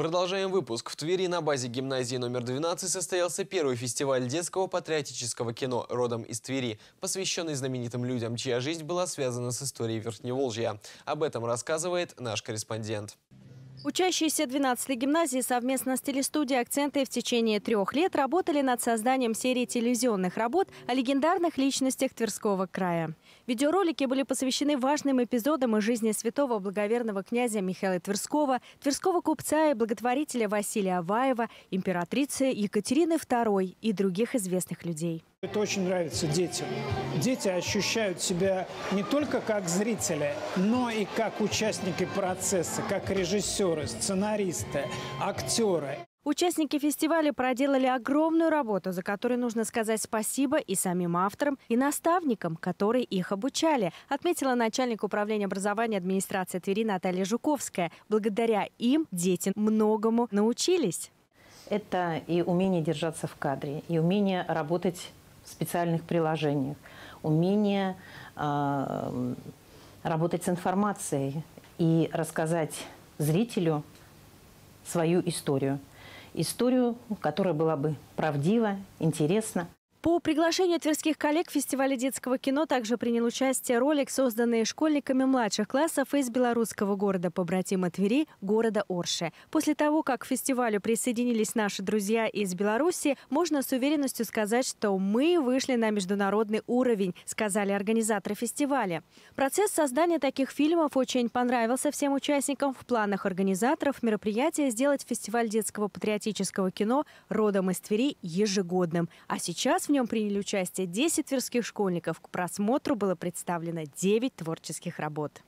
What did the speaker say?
Продолжаем выпуск. В Твери на базе гимназии номер 12 состоялся первый фестиваль детского патриотического кино «Родом из Твери», посвященный знаменитым людям, чья жизнь была связана с историей Верхневолжья. Об этом рассказывает наш корреспондент. Учащиеся 12-й гимназии совместно с телестудией «Акценты» в течение трех лет работали над созданием серии телевизионных работ о легендарных личностях Тверского края. Видеоролики были посвящены важным эпизодам из жизни святого благоверного князя Михаила Тверского, тверского купца и благотворителя Василия Аваева, императрицы Екатерины II и других известных людей. Это очень нравится детям. Дети ощущают себя не только как зрители, но и как участники процесса, как режиссеры, сценаристы, актеры. Участники фестиваля проделали огромную работу, за которую нужно сказать спасибо и самим авторам, и наставникам, которые их обучали, отметила начальник управления образования администрации Твери Наталья Жуковская. Благодаря им дети многому научились. Это и умение держаться в кадре, и умение работать специальных приложениях, умение э, работать с информацией и рассказать зрителю свою историю. Историю, которая была бы правдива, интересна. По приглашению тверских коллег в фестивале детского кино также принял участие ролик, созданный школьниками младших классов из белорусского города побратима Твери, города Орше. После того, как к фестивалю присоединились наши друзья из Беларуси, можно с уверенностью сказать, что мы вышли на международный уровень, сказали организаторы фестиваля. Процесс создания таких фильмов очень понравился всем участникам. В планах организаторов мероприятия сделать фестиваль детского патриотического кино родом из Твери ежегодным. А сейчас в нем приняли участие 10 тверских школьников. К просмотру было представлено 9 творческих работ.